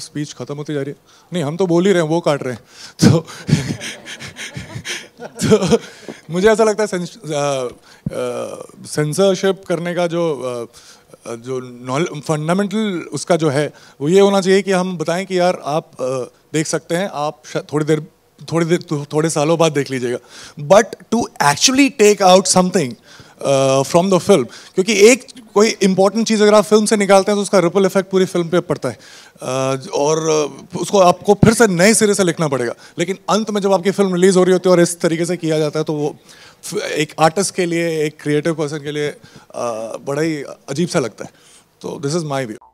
speech खत्म होती जा रही है नहीं हम तो बोल ही रहे हैं वो काट रहे हैं तो तो मुझे ऐसा लगता है सेंसरशिप करने का जो आ, जो फंडामेंटल उसका जो है वो ये होना चाहिए कि हम बताएं कि यार आप आ, देख सकते हैं आप थोड़ी देर थोड़ी देर थोड़े सालों बाद देख लीजिएगा but to actually take out something from the film क्योंकि एक कोई इंपॉर्टेंट चीज़ अगर आप फिल्म से निकालते हैं तो उसका रिपल इफेक्ट पूरी फिल्म पे पड़ता है uh, और उसको आपको फिर से नए सिरे से लिखना पड़ेगा लेकिन अंत में जब आपकी फिल्म रिलीज़ हो रही होती है और इस तरीके से किया जाता है तो वो एक आर्टिस्ट के लिए एक क्रिएटिव पर्सन के लिए uh, बड़ा ही अजीब सा लगता है तो दिस इज़ माई व्यू